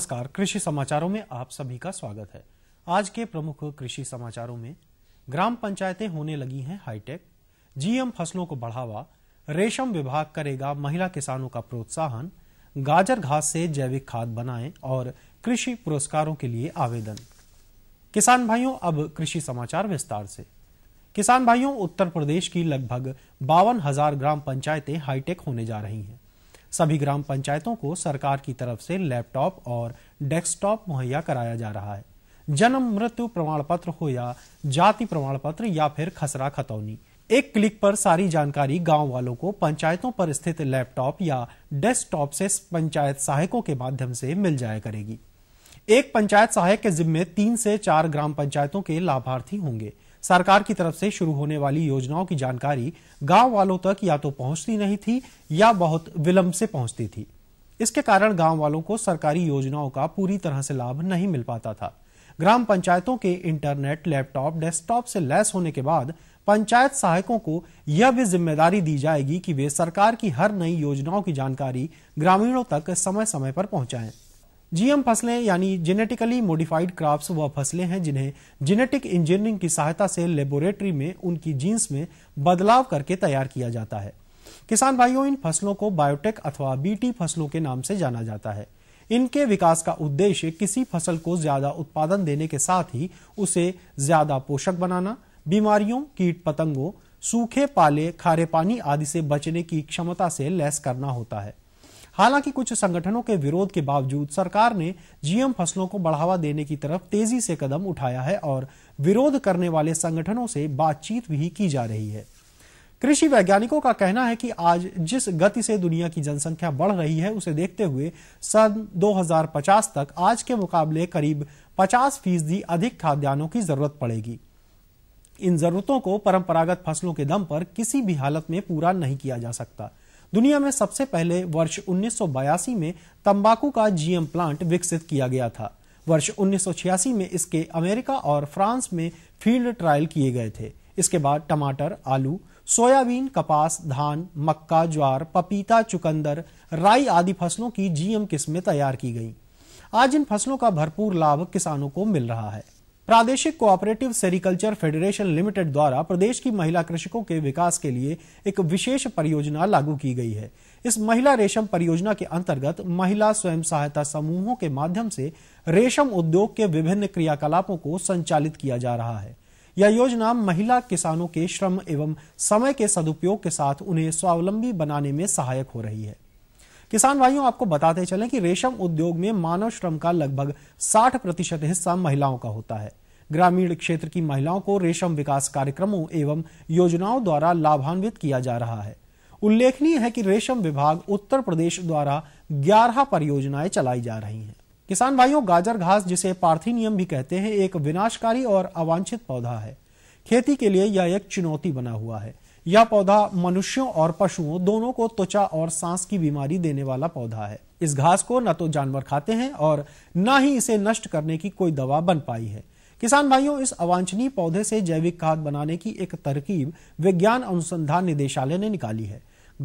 नमस्कार कृषि समाचारों में आप सभी का स्वागत है आज के प्रमुख कृषि समाचारों में ग्राम पंचायतें होने लगी हैं हाईटेक जीएम फसलों को बढ़ावा रेशम विभाग करेगा महिला किसानों का प्रोत्साहन गाजर घास से जैविक खाद बनाएं और कृषि पुरस्कारों के लिए आवेदन किसान भाइयों अब कृषि समाचार विस्तार से किसान भाइयों उत्तर प्रदेश की लगभग बावन हजार ग्राम पंचायतें हाईटेक होने जा रही हैं सभी ग्राम पंचायतों को सरकार की तरफ से लैपटॉप और डेस्कटॉप मुहैया कराया जा रहा है जन्म मृत्यु प्रमाण पत्र हो या जाति प्रमाण पत्र या फिर खसरा खतौनी एक क्लिक पर सारी जानकारी गांव वालों को पंचायतों पर स्थित लैपटॉप या डेस्कटॉप से पंचायत सहायकों के माध्यम से मिल जाया करेगी एक पंचायत सहायक के जिम्मे तीन से चार ग्राम पंचायतों के लाभार्थी होंगे सरकार की तरफ से शुरू होने वाली योजनाओं की जानकारी गांव वालों तक या तो पहुंचती नहीं थी या बहुत विलंब से पहुंचती थी इसके कारण गांव वालों को सरकारी योजनाओं का पूरी तरह से लाभ नहीं मिल पाता था ग्राम पंचायतों के इंटरनेट लैपटॉप डेस्कटॉप से लैस होने के बाद पंचायत सहायकों को यह भी जिम्मेदारी दी जाएगी कि वे सरकार की हर नई योजनाओं की जानकारी ग्रामीणों तक समय समय पर पहुंचाएं जीएम फसलें यानी जेनेटिकली मॉडिफाइड क्रॉप्स वह फसलें हैं जिन्हें जेनेटिक इंजीनियरिंग की सहायता से लेबोरेटरी में उनकी जीन्स में बदलाव करके तैयार किया जाता है किसान भाइयों इन फसलों को बायोटेक अथवा बीटी फसलों के नाम से जाना जाता है इनके विकास का उद्देश्य किसी फसल को ज्यादा उत्पादन देने के साथ ही उसे ज्यादा पोषक बनाना बीमारियों कीट पतंगों सूखे पाले खारे पानी आदि से बचने की क्षमता से लैस करना होता है हालांकि कुछ संगठनों के विरोध के बावजूद सरकार ने जीएम फसलों को बढ़ावा देने की तरफ तेजी से कदम उठाया है और विरोध करने वाले संगठनों से बातचीत भी की जा रही है कृषि वैज्ञानिकों का कहना है कि आज जिस गति से दुनिया की जनसंख्या बढ़ रही है उसे देखते हुए सन 2050 तक आज के मुकाबले करीब 50 फीसदी अधिक खाद्यान्नों की जरूरत पड़ेगी इन जरूरतों को परंपरागत फसलों के दम पर किसी भी हालत में पूरा नहीं किया जा सकता दुनिया में सबसे पहले वर्ष उन्नीस में तंबाकू का जीएम प्लांट विकसित किया गया था वर्ष उन्नीस में इसके अमेरिका और फ्रांस में फील्ड ट्रायल किए गए थे इसके बाद टमाटर आलू सोयाबीन कपास धान मक्का ज्वार पपीता चुकंदर राई आदि फसलों की जीएम किस्में तैयार की गई आज इन फसलों का भरपूर लाभ किसानों को मिल रहा है प्रादेशिक कोऑपरेटिव सेरिकल्चर फेडरेशन लिमिटेड द्वारा प्रदेश की महिला कृषकों के विकास के लिए एक विशेष परियोजना लागू की गई है इस महिला रेशम परियोजना के अंतर्गत महिला स्वयं सहायता समूहों के माध्यम से रेशम उद्योग के विभिन्न क्रियाकलापों को संचालित किया जा रहा है यह योजना महिला किसानों के श्रम एवं समय के सदुपयोग के साथ उन्हें स्वावलंबी बनाने में सहायक हो रही है किसान भाइयों आपको बताते चलें कि रेशम उद्योग में मानव श्रम का लगभग 60 प्रतिशत हिस्सा महिलाओं का होता है ग्रामीण क्षेत्र की महिलाओं को रेशम विकास कार्यक्रमों एवं योजनाओं द्वारा लाभान्वित किया जा रहा है उल्लेखनीय है कि रेशम विभाग उत्तर प्रदेश द्वारा ग्यारह परियोजनाएं चलाई जा रही है किसान भाइयों गाजर घास जिसे पार्थिनियम भी कहते हैं एक विनाशकारी और अवांछित पौधा है खेती के लिए यह एक चुनौती बना हुआ है यह पौधा मनुष्यों और पशुओं दोनों को त्वचा और सांस की बीमारी देने वाला पौधा है इस घास को न तो जानवर खाते हैं और न ही इसे नष्ट करने की कोई दवा बन पाई है किसान भाइयों इस अवांछनीय पौधे से जैविक खाद बनाने की एक तरकीब विज्ञान अनुसंधान निदेशालय ने निकाली है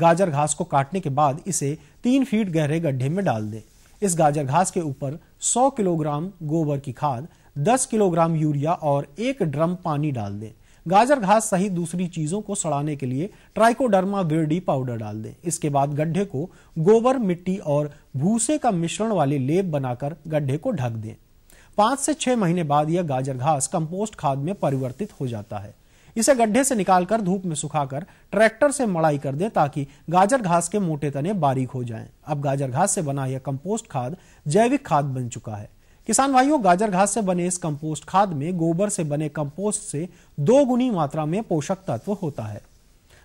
गाजर घास को काटने के बाद इसे तीन फीट गहरे गड्ढे में डाल दे इस गाजर घास के ऊपर 100 किलोग्राम गोबर की खाद 10 किलोग्राम यूरिया और एक ड्रम पानी डाल दें गाजर घास सहित दूसरी चीजों को सड़ाने के लिए ट्राइकोडर्मा गिरडी पाउडर डाल दें इसके बाद गड्ढे को गोबर मिट्टी और भूसे का मिश्रण वाले लेप बनाकर गड्ढे को ढक दें पांच से छह महीने बाद यह गाजर घास कंपोस्ट खाद में परिवर्तित हो जाता है इसे गड्ढे से निकालकर धूप में सुखाकर ट्रैक्टर से मड़ाई कर दे ताकि गाजर घास के मोटे तने बारीक हो जाएं। अब गाजर घास से बना यह कंपोस्ट खाद जैविक खाद बन चुका है किसान भाइयों गाजर घास से बने इस कंपोस्ट खाद में गोबर से बने कंपोस्ट से दो गुनी मात्रा में पोषक तत्व होता है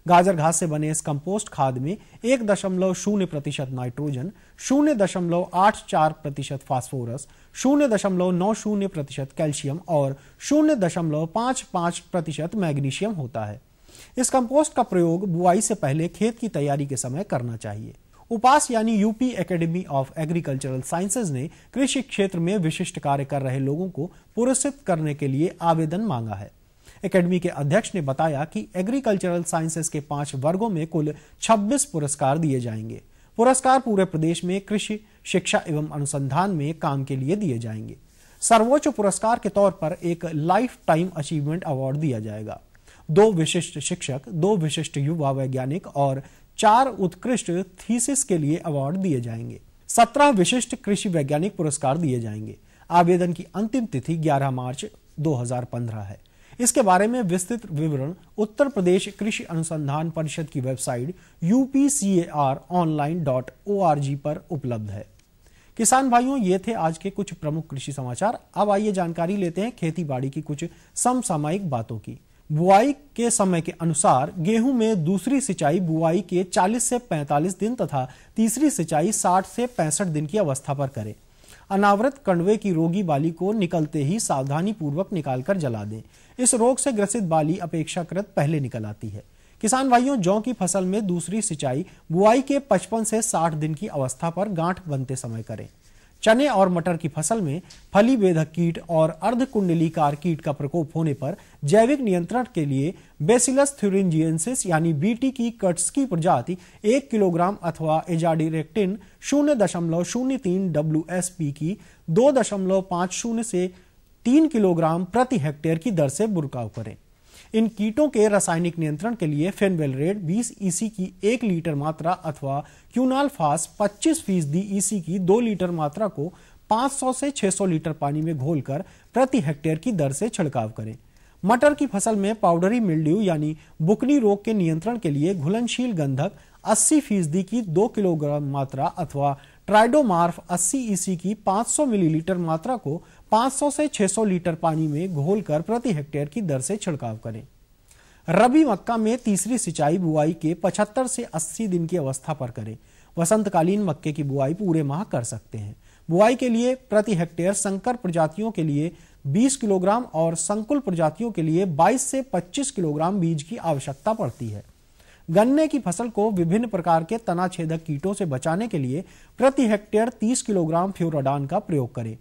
गाजर घास से बने इस कंपोस्ट खाद में एक दशमलव शून्य प्रतिशत नाइट्रोजन शून्य दशमलव आठ चार प्रतिशत फॉस्फोरस शून्य दशमलव नौ शून्य प्रतिशत कैल्शियम और शून्य दशमलव पांच पांच प्रतिशत मैग्नीशियम होता है इस कंपोस्ट का प्रयोग बुआई से पहले खेत की तैयारी के समय करना चाहिए उपास यानी UP academy of agricultural sciences ने कृषि क्षेत्र में विशिष्ट कार्य कर रहे लोगों को पुरस्कृत करने के लिए आवेदन मांगा है एकेडमी के अध्यक्ष ने बताया कि एग्रीकल्चरल साइंसेज के पांच वर्गों में कुल 26 पुरस्कार दिए जाएंगे पुरस्कार पूरे प्रदेश में कृषि शिक्षा एवं अनुसंधान में काम के लिए दिए जाएंगे सर्वोच्च पुरस्कार के तौर पर एक लाइफ टाइम अचीवमेंट अवार्ड दिया जाएगा दो विशिष्ट शिक्षक दो विशिष्ट युवा वैज्ञानिक और चार उत्कृष्ट थीसिस के लिए अवार्ड दिए जाएंगे सत्रह विशिष्ट कृषि वैज्ञानिक पुरस्कार दिए जाएंगे आवेदन की अंतिम तिथि 11 मार्च 2015 है इसके बारे में विस्तृत विवरण उत्तर प्रदेश कृषि अनुसंधान परिषद की वेबसाइट upcaronline.org पर उपलब्ध है किसान भाइयों ये थे आज के कुछ प्रमुख कृषि समाचार अब आइए जानकारी लेते हैं खेती बाड़ी की कुछ समसामयिक बातों की बुआई के समय के अनुसार गेहूं में दूसरी सिंचाई बुआई के 40 से 45 दिन तथा तीसरी सिंचाई 60 से 65 दिन की अवस्था पर करें अनावृत कंडवे की रोगी बाली को निकलते ही सावधानी पूर्वक निकालकर जला दें इस रोग से ग्रसित बाली अपेक्षाकृत पहले निकल आती है किसान भाइयों जौ की फसल में दूसरी सिंचाई बुआई के 55 से 60 दिन की अवस्था पर गांठ बनते समय करें चने और मटर की फसल में फली वेधक कीट और अर्ध कार कीट का प्रकोप होने पर जैविक नियंत्रण के लिए बेसिलस थ्यूरिंजियंसिस यानी बीटी की कट्स की प्रजाति एक किलोग्राम अथवा एजाडिरेक्टिन शून्य दशमलव शून्य तीन डब्ल्यू एस पी की दो दशमलव पांच शून्य से तीन किलोग्राम प्रति हेक्टेयर की दर से बुरकाव करें इन कीटों के रासायनिक नियंत्रण के लिए फेनवेल रेड बीस ईसी e की एक लीटर मात्रा अथवा क्यूनाल फास पच्चीस फीसदी ईसी e की दो लीटर मात्रा को 500 से 600 लीटर पानी में घोलकर प्रति हेक्टेयर की दर से छिड़काव करें मटर की फसल में पाउडरी मिल्ड्यू यानी बुकनी रोग के नियंत्रण के लिए घुलनशील गंधक 80 फीसदी की 2 किलोग्राम मात्रा अथवा ट्राइडोमार्फ 80 ईसी e की 500 मिलीलीटर मात्रा को 500 से 600 लीटर पानी में घोलकर प्रति हेक्टेयर की दर से छिड़काव करें रबी मक्का में तीसरी सिंचाई बुआई के 75 से 80 दिन की अवस्था पर करें वसंतकालीन मक्के की बुआई पूरे माह कर सकते हैं बुआई के लिए प्रति हेक्टेयर संकर प्रजातियों के लिए 20 किलोग्राम और संकुल प्रजातियों के लिए 22 से 25 किलोग्राम बीज की आवश्यकता पड़ती है गन्ने की फसल को विभिन्न प्रकार के तनाछेदक कीटों से बचाने के लिए प्रति हेक्टेयर 30 किलोग्राम फ्यूरोडान का प्रयोग करें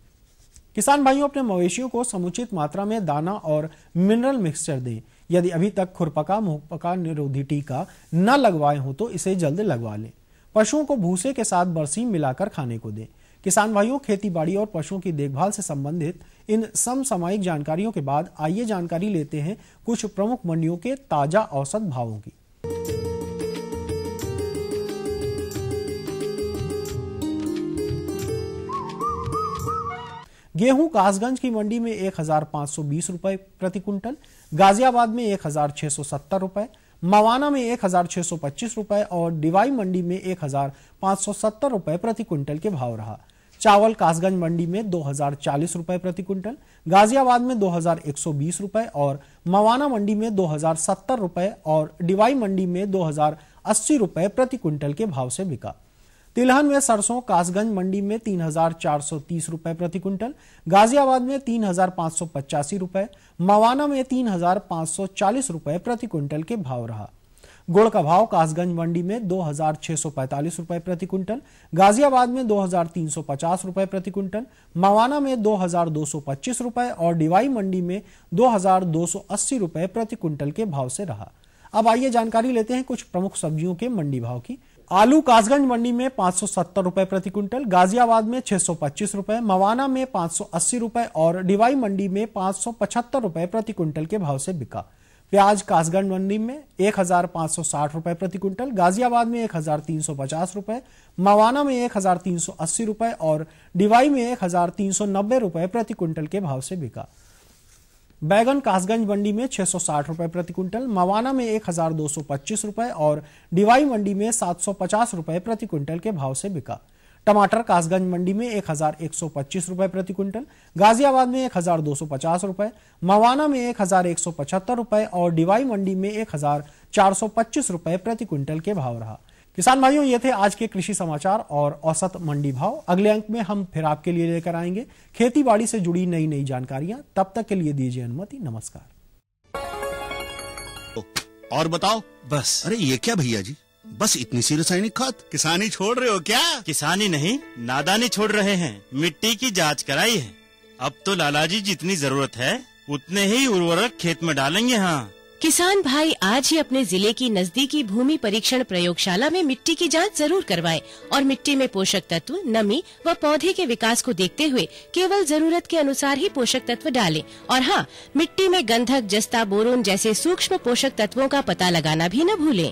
किसान भाइयों अपने मवेशियों को समुचित मात्रा में दाना और मिनरल मिक्सचर दें यदि अभी तक खुरपका मुहपका निरोधी टीका न लगवाए हो तो इसे जल्द लगवा लें पशुओं को भूसे के साथ बरसीम मिलाकर खाने को दें किसान भाइयों खेती बाड़ी और पशुओं की देखभाल से संबंधित इन समसामयिक जानकारियों के बाद आइए जानकारी लेते हैं कुछ प्रमुख मंडियों के ताजा औसत भावों की गेहूं कासगंज की मंडी में एक हजार सौ बीस रुपए प्रति क्विंटल गाजियाबाद में एक हजार छह सौ सत्तर रुपए मवाना में एक हजार छह सौ पच्चीस रुपए और डिवाई मंडी में एक हजार सौ सत्तर रुपए प्रति क्विंटल के भाव रहा चावल कासगंज मंडी में दो हजार चालीस रुपए प्रति क्विंटल गाजियाबाद में दो हजार एक सौ बीस रुपए और मवाना मंडी में दो हजार सत्तर रुपए और डिवाई मंडी में दो हजार अस्सी रुपए प्रति क्विंटल के भाव से बिका तिलहन में सरसों कासगंज मंडी में तीन हजार चार सौ तीस रुपए प्रति क्विंटल गाजियाबाद में तीन हजार पांच सौ पचासी रुपए मवाना में तीन हजार पांच सौ चालीस रुपए प्रति क्विंटल के भाव रहा गुड़ का भाव कासगंज मंडी में दो हजार छह सौ पैंतालीस रुपए प्रति क्विंटल गाजियाबाद में दो हजार तीन सौ पचास रुपए प्रति क्विंटल मवाना में दो हजार दो सौ पच्चीस रुपए और डिवाई मंडी में दो हजार दो सौ अस्सी रुपए प्रति क्विंटल के भाव से रहा अब आइए जानकारी लेते हैं कुछ प्रमुख सब्जियों के मंडी भाव की आलू कासगंज मंडी में पांच सौ सत्तर रुपए प्रति क्विंटल गाजियाबाद में छह सौ पच्चीस रुपए मवाना में पांच सौ अस्सी रुपए और डिवाई मंडी में पांच सौ पचहत्तर रुपए प्रति क्विंटल के भाव से बिका प्याज कासगंज मंडी में एक हजार पांच सौ साठ रुपए प्रति क्विंटल गाजियाबाद में एक हजार तीन सौ पचास रुपए मवाना में एक हजार तीन सौ अस्सी रुपए और डिवाई में एक हजार तीन सौ नब्बे रुपए प्रति क्विंटल के भाव से बिका बैगन कासगंज मंडी में छह सौ साठ रुपए प्रति क्विंटल मवाना में एक हजार दो सौ पच्चीस रुपए और डिवाई मंडी में सात सौ पचास रुपए प्रति क्विंटल के भाव से बिका टमाटर कासगंज मंडी में एक हजार एक सौ पच्चीस रुपए प्रति क्विंटल गाजियाबाद में एक हजार दो सौ पचास रुपए मवाना में एक हजार एक सौ पचहत्तर रुपए और डिवाई मंडी में एक हजार चार सौ पच्चीस रुपए प्रति क्विंटल के भाव रहा किसान भाइयों ये थे आज के कृषि समाचार और औसत मंडी भाव अगले अंक में हम फिर आपके लिए लेकर आएंगे खेती बाड़ी से जुड़ी नई नई जानकारियां तब तक के लिए दीजिए अनुमति नमस्कार और बताओ बस अरे ये क्या भैया जी बस इतनी सी रासायनिक खाद किसानी छोड़ रहे हो क्या किसानी नहीं नादानी छोड़ रहे हैं मिट्टी की जांच कराई है अब तो लाला जी जितनी जरूरत है उतने ही उर्वरक खेत में डालेंगे हाँ किसान भाई आज ही अपने जिले की नजदीकी भूमि परीक्षण प्रयोगशाला में मिट्टी की जांच जरूर करवाएं और मिट्टी में पोषक तत्व नमी व पौधे के विकास को देखते हुए केवल जरूरत के अनुसार ही पोषक तत्व डालें और हाँ मिट्टी में गंधक जस्ता बोरोन जैसे सूक्ष्म पोषक तत्वों का पता लगाना भी न भूलें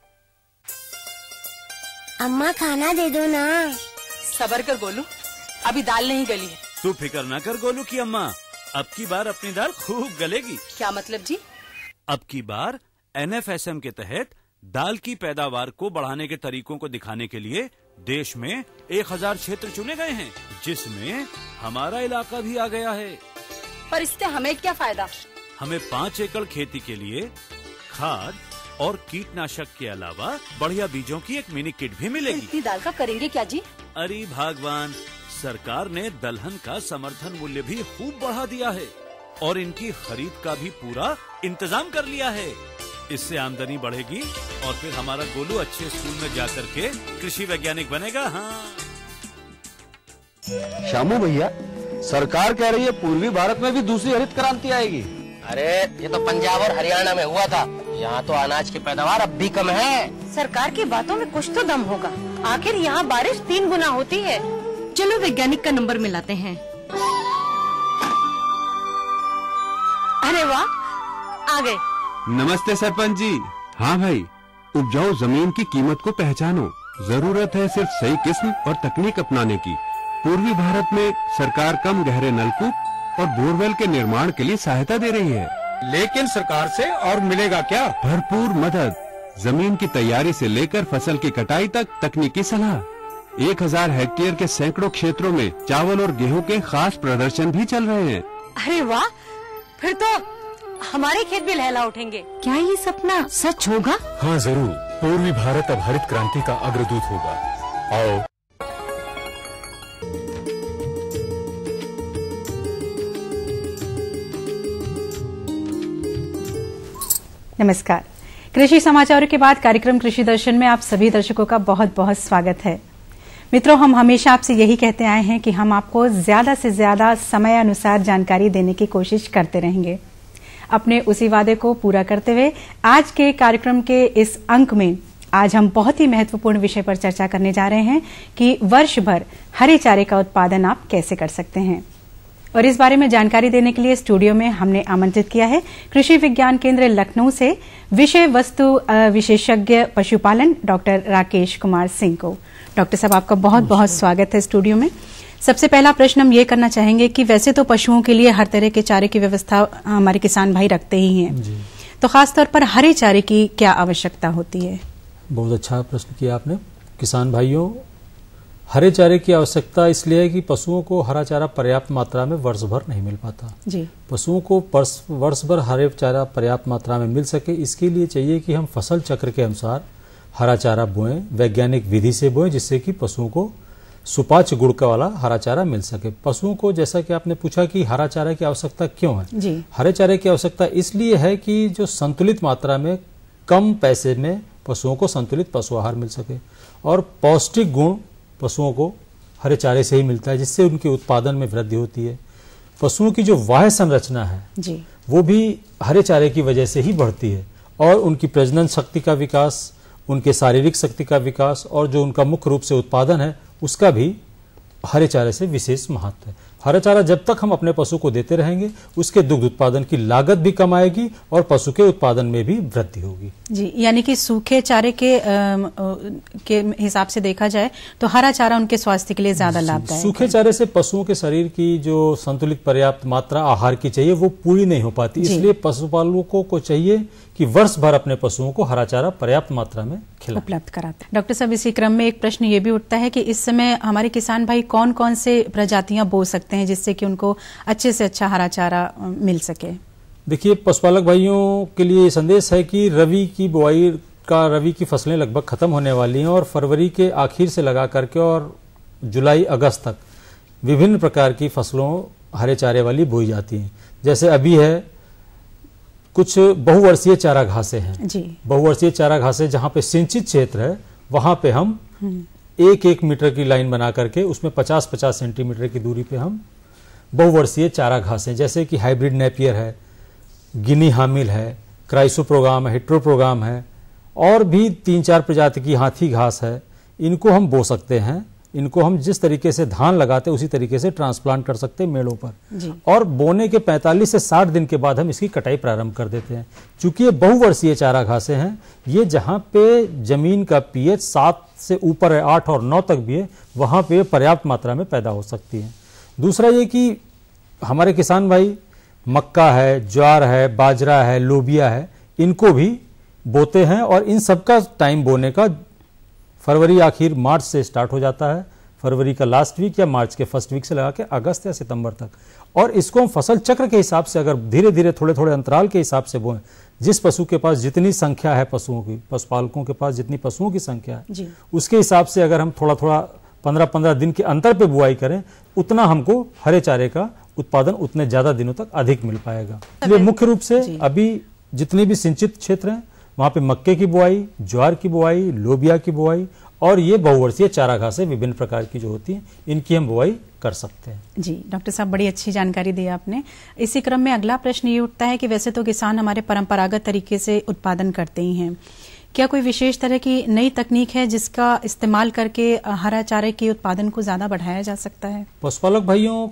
अम्मा खाना दे दो ना सबर कर गोलू अभी दाल नहीं गली है तू फिक्र ना कर गोलू की अम्मा अब की बार अपनी दाल खूब गलेगी क्या मतलब जी अब की बार एम के तहत दाल की पैदावार को बढ़ाने के तरीकों को दिखाने के लिए देश में 1000 क्षेत्र चुने गए हैं जिसमें हमारा इलाका भी आ गया है पर इससे हमें क्या फायदा हमें पाँच एकड़ खेती के लिए खाद और कीटनाशक के अलावा बढ़िया बीजों की एक मिनी किट भी मिलेगी इतनी दाल का करेंगे क्या जी अरे भगवान सरकार ने दलहन का समर्थन मूल्य भी खूब बढ़ा दिया है और इनकी खरीद का भी पूरा इंतजाम कर लिया है इससे आमदनी बढ़ेगी और फिर हमारा गोलू अच्छे स्कूल में जा के कृषि वैज्ञानिक बनेगा हाँ श्यामू भैया सरकार कह रही है पूर्वी भारत में भी दूसरी हरित क्रांति आएगी अरे ये तो पंजाब और हरियाणा में हुआ था यहाँ तो अनाज की पैदावार अब भी कम है सरकार की बातों में कुछ तो दम होगा आखिर यहाँ बारिश तीन गुना होती है चलो वैज्ञानिक का नंबर मिलाते हैं अरे वाह आ गए नमस्ते सरपंच जी हाँ भाई उपजाऊ जमीन की कीमत को पहचानो जरूरत है सिर्फ सही किस्म और तकनीक अपनाने की पूर्वी भारत में सरकार कम गहरे नलकूप और बोरवेल के निर्माण के लिए सहायता दे रही है लेकिन सरकार से और मिलेगा क्या भरपूर मदद जमीन की तैयारी से लेकर फसल की कटाई तक तकनीकी सलाह एक हजार हेक्टेयर के सैकड़ों क्षेत्रों में चावल और गेहूं के खास प्रदर्शन भी चल रहे हैं अरे वाह फिर तो हमारे खेत भी लहला उठेंगे क्या ये सपना सच होगा हाँ जरूर पूर्वी भारत अब हरित क्रांति का अग्रदूत होगा आओ नमस्कार कृषि समाचारों के बाद कार्यक्रम कृषि दर्शन में आप सभी दर्शकों का बहुत बहुत स्वागत है मित्रों हम हमेशा आपसे यही कहते आए हैं कि हम आपको ज्यादा से ज्यादा समय अनुसार जानकारी देने की कोशिश करते रहेंगे अपने उसी वादे को पूरा करते हुए आज के कार्यक्रम के इस अंक में आज हम बहुत ही महत्वपूर्ण विषय पर चर्चा करने जा रहे हैं कि वर्ष भर हरे चारे का उत्पादन आप कैसे कर सकते हैं और इस बारे में जानकारी देने के लिए स्टूडियो में हमने आमंत्रित किया है कृषि विज्ञान केंद्र लखनऊ से विषय वस्तु विशेषज्ञ पशुपालन डॉक्टर राकेश कुमार सिंह को डॉक्टर साहब आपका बहुत बहुत स्वागत है स्टूडियो में सबसे पहला प्रश्न हम ये करना चाहेंगे कि वैसे तो पशुओं के लिए हर तरह के चारे की व्यवस्था हमारे किसान भाई रखते ही हैं तो खासतौर पर हरे चारे की क्या आवश्यकता होती है बहुत अच्छा प्रश्न किया आपने किसान भाइयों हरे चारे की आवश्यकता इसलिए है कि पशुओं को हरा चारा पर्याप्त मात्रा में वर्ष भर नहीं मिल पाता जी पशुओं को वर्ष भर हरे चारा पर्याप्त मात्रा में मिल सके इसके लिए चाहिए कि हम फसल चक्र के अनुसार हरा चारा बोएं वैज्ञानिक विधि से बोएं जिससे कि पशुओं को सुपाच गुड़ का वाला हरा चारा मिल सके पशुओं को जैसा कि आपने पूछा कि हरा चारा की आवश्यकता क्यों है जी। हरे चारे की आवश्यकता इसलिए है कि जो संतुलित मात्रा में कम पैसे में पशुओं को संतुलित पशु आहार मिल सके और पौष्टिक गुण पशुओं को हरे चारे से ही मिलता है जिससे उनके उत्पादन में वृद्धि होती है पशुओं की जो वाह संरचना है जी। वो भी हरे चारे की वजह से ही बढ़ती है और उनकी प्रजनन शक्ति का विकास उनके शारीरिक शक्ति का विकास और जो उनका मुख्य रूप से उत्पादन है उसका भी हरे चारे से विशेष महत्व है हरा चारा जब तक हम अपने पशु को देते रहेंगे उसके दुग्ध उत्पादन की लागत भी कम आएगी और पशु के उत्पादन में भी वृद्धि होगी जी यानी कि सूखे चारे के आ, के हिसाब से देखा जाए तो हरा चारा उनके स्वास्थ्य के लिए ज्यादा लाभदायक सूखे चारे से पशुओं के शरीर की जो संतुलित पर्याप्त मात्रा आहार की चाहिए वो पूरी नहीं हो पाती इसलिए पशुपालकों को चाहिए कि वर्ष भर अपने पशुओं को हरा चारा पर्याप्त मात्रा में खिला उपलब्ध कराते हैं डॉक्टर साहब इसी क्रम में एक प्रश्न ये भी उठता है कि इस समय हमारे किसान भाई कौन कौन से प्रजातियां बो सकते हैं जिससे कि उनको अच्छे से अच्छा हरा चारा मिल सके देखिए पशुपालक भाइयों के लिए संदेश है कि रवि की बुआई का रवि की फसलें लगभग खत्म होने वाली हैं और फरवरी के आखिर से लगा करके और जुलाई अगस्त तक विभिन्न प्रकार की फसलों हरे चारे वाली बोई जाती हैं जैसे अभी है कुछ बहुवर्षीय चारा घासे हैं जी बहुवर्षीय चारा घासे जहाँ पे सिंचित क्षेत्र है वहाँ पे हम हम्म। एक एक मीटर की लाइन बना करके उसमें पचास पचास सेंटीमीटर की दूरी पे हम बहुवर्षीय चारा घासें जैसे कि हाइब्रिड नेपियर है गिनी हामिल है क्राइसो प्रोग्राम है हिट्रो प्रोग्राम है और भी तीन चार प्रजाति की हाथी घास है इनको हम बो सकते हैं इनको हम जिस तरीके से धान लगाते उसी तरीके से ट्रांसप्लांट कर सकते हैं मेड़ों पर और बोने के 45 से 60 दिन के बाद हम इसकी कटाई प्रारंभ कर देते हैं चूंकि ये बहुवर्षीय चारा घासें हैं ये जहाँ पे जमीन का पीएच सात से ऊपर है आठ और नौ तक भी है वहाँ पे पर्याप्त मात्रा में पैदा हो सकती हैं दूसरा ये कि हमारे किसान भाई मक्का है ज्वार है बाजरा है लोबिया है इनको भी बोते हैं और इन सबका टाइम बोने का फरवरी आखिर मार्च से स्टार्ट हो जाता है फरवरी का लास्ट वीक या मार्च के फर्स्ट वीक से लगा के अगस्त या सितंबर तक और इसको हम फसल चक्र के हिसाब से अगर धीरे धीरे थोड़े थोड़े अंतराल के हिसाब से बोएं जिस पशु के पास जितनी संख्या है पशुओं की पशुपालकों के पास जितनी पशुओं की संख्या है उसके हिसाब से अगर हम थोड़ा थोड़ा पंद्रह पंद्रह दिन के अंतर पर बुआई करें उतना हमको हरे चारे का उत्पादन उतने ज्यादा दिनों तक अधिक मिल पाएगा मुख्य रूप से अभी जितने भी सिंचित क्षेत्र हैं वहाँ पे मक्के की बुआई ज्वार की बुआई लोबिया की बुआई और ये बहुवर्षीय चारा घास विभिन्न प्रकार की जो होती हैं इनकी हम बुआई कर सकते हैं जी डॉक्टर साहब बड़ी अच्छी जानकारी दी आपने इसी क्रम में अगला प्रश्न ये उठता है कि वैसे तो किसान हमारे परंपरागत तरीके से उत्पादन करते ही हैं क्या कोई विशेष तरह की नई तकनीक है जिसका इस्तेमाल करके हरा चारे के उत्पादन को ज्यादा बढ़ाया जा सकता है पशुपालक भाइयों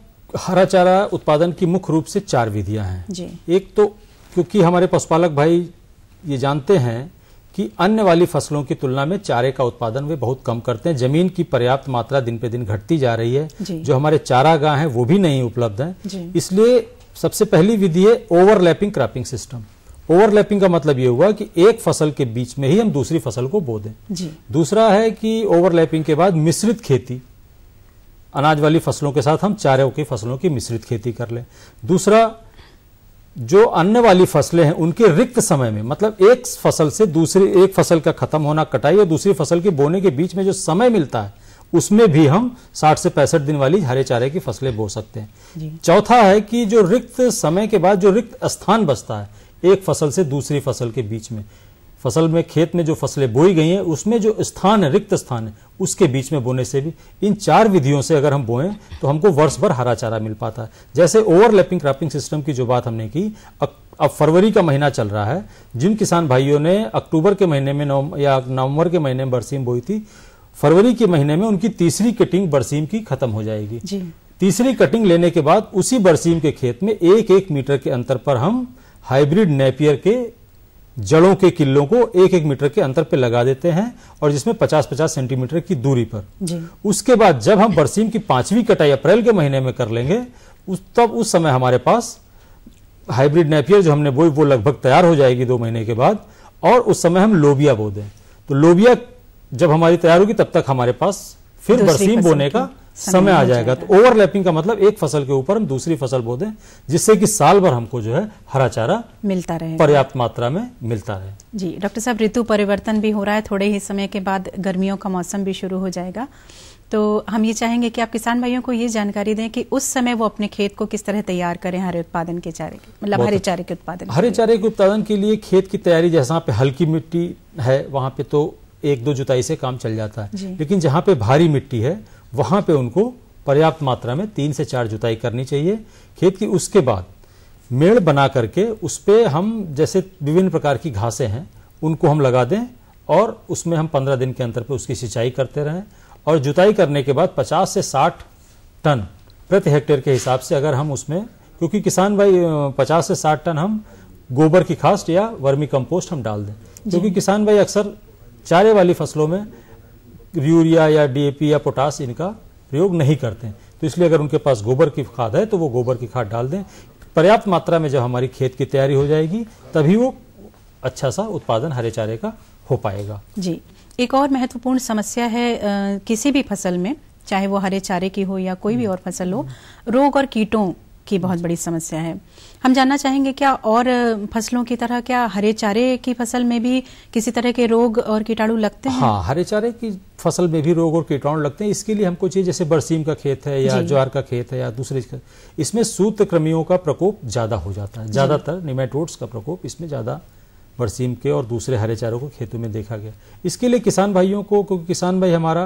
हरा चारा उत्पादन की मुख्य रूप से चार विधियां हैं जी एक तो क्योंकि हमारे पशुपालक भाई ये जानते हैं कि अन्य वाली फसलों की तुलना में चारे का उत्पादन वे बहुत कम करते हैं जमीन की पर्याप्त मात्रा दिन पे दिन घटती जा रही है जो हमारे चारागाह हैं वो भी नहीं उपलब्ध हैं इसलिए सबसे पहली विधि है ओवरलैपिंग क्रॉपिंग सिस्टम ओवरलैपिंग का मतलब ये हुआ कि एक फसल के बीच में ही हम दूसरी फसल को बो दें दूसरा है कि ओवरलैपिंग के बाद मिश्रित खेती अनाज वाली फसलों के साथ हम चारों की फसलों की मिश्रित खेती कर लें दूसरा जो अन्य वाली फसलें हैं उनके रिक्त समय में मतलब एक फसल से दूसरी एक फसल का खत्म होना कटाई और दूसरी फसल के बोने के बीच में जो समय मिलता है उसमें भी हम 60 से पैंसठ दिन वाली हरे चारे की फसलें बो सकते हैं चौथा है कि जो रिक्त समय के बाद जो रिक्त स्थान बचता है एक फसल से दूसरी फसल के बीच में फसल में खेत में जो फसलें बोई गई हैं उसमें जो स्थान है रिक्त स्थान है उसके बीच में बोने से भी इन चार विधियों से अगर हम बोएं तो हमको वर्ष भर हरा चारा मिल पाता है जैसे ओवरलैपिंग क्रॉपिंग सिस्टम की जो बात हमने की अब फरवरी का महीना चल रहा है जिन किसान भाइयों ने अक्टूबर के महीने में नवम या नवंबर के महीने में बरसीम बोई थी फरवरी के महीने में उनकी तीसरी कटिंग बरसीम की खत्म हो जाएगी जी। तीसरी कटिंग लेने के बाद उसी बरसीम के खेत में एक एक मीटर के अंतर पर हम हाइब्रिड नेपियर के जड़ों के किल्लों को एक एक मीटर के अंतर पे लगा देते हैं और जिसमें 50-50 सेंटीमीटर की दूरी पर जी। उसके बाद जब हम बरसीम की पांचवी कटाई अप्रैल के महीने में कर लेंगे उस तब उस समय हमारे पास हाइब्रिड नेपियर जो हमने बोई वो लगभग तैयार हो जाएगी दो महीने के बाद और उस समय हम लोबिया बो दें तो लोबिया जब हमारी तैयार होगी तब तक हमारे पास फिर बरसीम बोने का समय आ जाएगा, तो ओवरलैपिंग का मतलब एक फसल के ऊपर हम दूसरी फसल बो दें जिससे कि साल भर हमको जो है हरा चारा मिलता रहे पर्याप्त मात्रा में मिलता रहे जी डॉक्टर साहब ऋतु परिवर्तन भी हो रहा है थोड़े ही समय के बाद गर्मियों का मौसम भी शुरू हो जाएगा तो हम ये चाहेंगे कि आप किसान भाइयों को ये जानकारी दें कि उस समय वो अपने खेत को किस तरह तैयार करें हरे उत्पादन के चारे के मतलब हरे चारे के उत्पादन हरे चारे के उत्पादन के लिए खेत की तैयारी जैसा पे हल्की मिट्टी है वहाँ पे तो एक दो जुताई से काम चल जाता है लेकिन जहाँ पे भारी मिट्टी है वहाँ पे उनको पर्याप्त मात्रा में तीन से चार जुताई करनी चाहिए खेत की उसके बाद मेड़ बना करके उस पर हम जैसे विभिन्न प्रकार की घासें हैं उनको हम लगा दें और उसमें हम पंद्रह दिन के अंतर पर उसकी सिंचाई करते रहें और जुताई करने के बाद पचास से साठ टन प्रति हेक्टेयर के हिसाब से अगर हम उसमें क्योंकि किसान भाई पचास से साठ टन हम गोबर की खास्ट या वर्मी कंपोस्ट हम डाल दें क्योंकि किसान भाई अक्सर चारे वाली फसलों में यूरिया या डीएपी या पोटास इनका प्रयोग नहीं करते हैं तो इसलिए अगर उनके पास गोबर की खाद है तो वो गोबर की खाद डाल दें पर्याप्त मात्रा में जब हमारी खेत की तैयारी हो जाएगी तभी वो अच्छा सा उत्पादन हरे चारे का हो पाएगा जी एक और महत्वपूर्ण समस्या है आ, किसी भी फसल में चाहे वो हरे चारे की हो या कोई भी और फसल हो रोग और कीटों की बहुत बड़ी समस्या है हम जानना चाहेंगे क्या और फसलों की तरह क्या हरे चारे की फसल में भी किसी तरह के रोग और कीटाणु लगते हैं हाँ हरे चारे की फसल में भी रोग और कीटाणु लगते हैं इसके लिए हमको चाहिए जैसे बरसीम का खेत है या ज्वार का खेत है या दूसरे इसमें क्रमियों का प्रकोप ज्यादा हो जाता है ज्यादातर निमेटोड्स का प्रकोप इसमें ज्यादा बरसीम के और दूसरे हरे चारों को खेतों में देखा गया इसके लिए किसान भाइयों को क्योंकि किसान भाई हमारा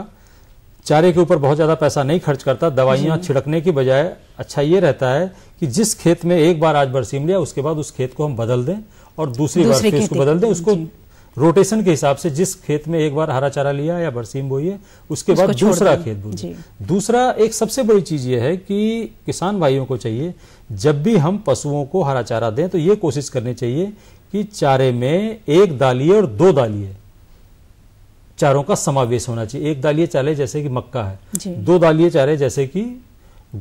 चारे के ऊपर बहुत ज़्यादा पैसा नहीं खर्च करता दवाइयां छिड़कने की बजाय अच्छा ये रहता है कि जिस खेत में एक बार आज बरसीम लिया उसके बाद उस खेत को हम बदल दें और दूसरी बार फिर उसको बदल दें उसको रोटेशन के हिसाब से जिस खेत में एक बार हरा चारा लिया या बरसीम बोइए उसके बाद दूसरा खेत बोलिए दूसरा एक सबसे बड़ी चीज ये है कि किसान भाइयों को चाहिए जब भी हम पशुओं को हरा चारा दें तो ये कोशिश करनी चाहिए कि चारे में एक डालिए और दो डालिए चारों का समावेश होना चाहिए एक दालिये चारे जैसे कि मक्का है दो दालिय चारे जैसे कि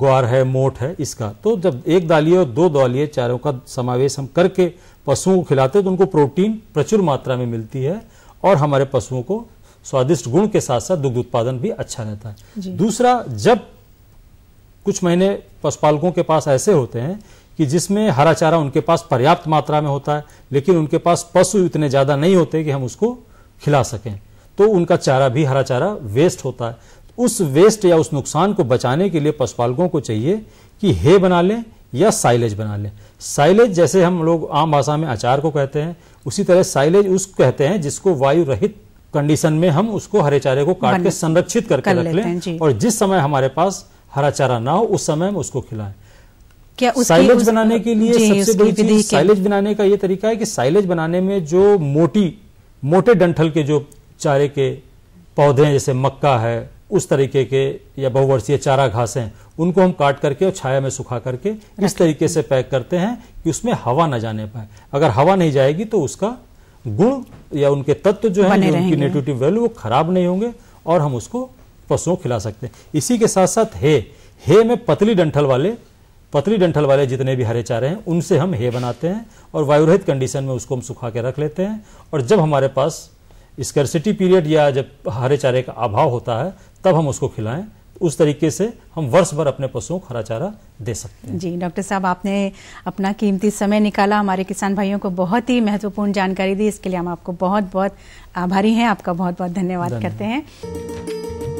ग्वार है मोट है इसका तो जब एक दालिय और दो दालिय चारों का समावेश हम करके पशुओं को खिलाते हैं तो उनको प्रोटीन प्रचुर मात्रा में मिलती है और हमारे पशुओं को स्वादिष्ट गुण के साथ साथ दुग्ध उत्पादन भी अच्छा रहता है दूसरा जब कुछ महीने पशुपालकों के पास ऐसे होते हैं कि जिसमें हरा चारा उनके पास पर्याप्त मात्रा में होता है लेकिन उनके पास पशु इतने ज़्यादा नहीं होते कि हम उसको खिला सकें तो उनका चारा भी हरा चारा वेस्ट होता है तो उस वेस्ट या उस नुकसान को बचाने के लिए पशुपालकों को चाहिए कि हे बना लें या साइलेज बना लें साइलेज जैसे हम लोग आम भाषा में अचार को कहते हैं उसी तरह साइलेज उस कहते हैं जिसको वायु रहित कंडीशन में हम उसको हरे चारे को काट के संरक्षित करके कर रख लें और जिस समय हमारे पास हरा चारा ना हो उस समय हम उसको खिलाएं क्या साइलेज उस... बनाने के लिए सबसे बड़ी चीज साइलेज बनाने का ये तरीका है कि साइलेज बनाने में जो मोटी मोटे डंठल के जो चारे के पौधे जैसे मक्का है उस तरीके के या बहुवर्षीय चारा घास हैं उनको हम काट करके और छाया में सुखा करके इस तरीके से पैक करते हैं कि उसमें हवा ना जाने पाए अगर हवा नहीं जाएगी तो उसका गुण या उनके तत्व जो है उनकी नेगेटिव वैल्यू वो खराब नहीं होंगे और हम उसको पशुओं खिला सकते हैं इसी के साथ साथ हे हे में पतली डंठल वाले पतली डंठल वाले जितने भी हरे चारे हैं उनसे हम हे बनाते हैं और वायुरहित कंडीशन में उसको हम सुखा के रख लेते हैं और जब हमारे पास स्कर्सिटी पीरियड या जब हरे चारे का अभाव होता है तब हम उसको खिलाएं उस तरीके से हम वर्ष भर अपने पशुओं को हरा चारा दे सकते हैं जी डॉक्टर साहब आपने अपना कीमती समय निकाला हमारे किसान भाइयों को बहुत ही महत्वपूर्ण जानकारी दी इसके लिए हम आपको बहुत बहुत आभारी हैं आपका बहुत बहुत धन्यवाद करते हैं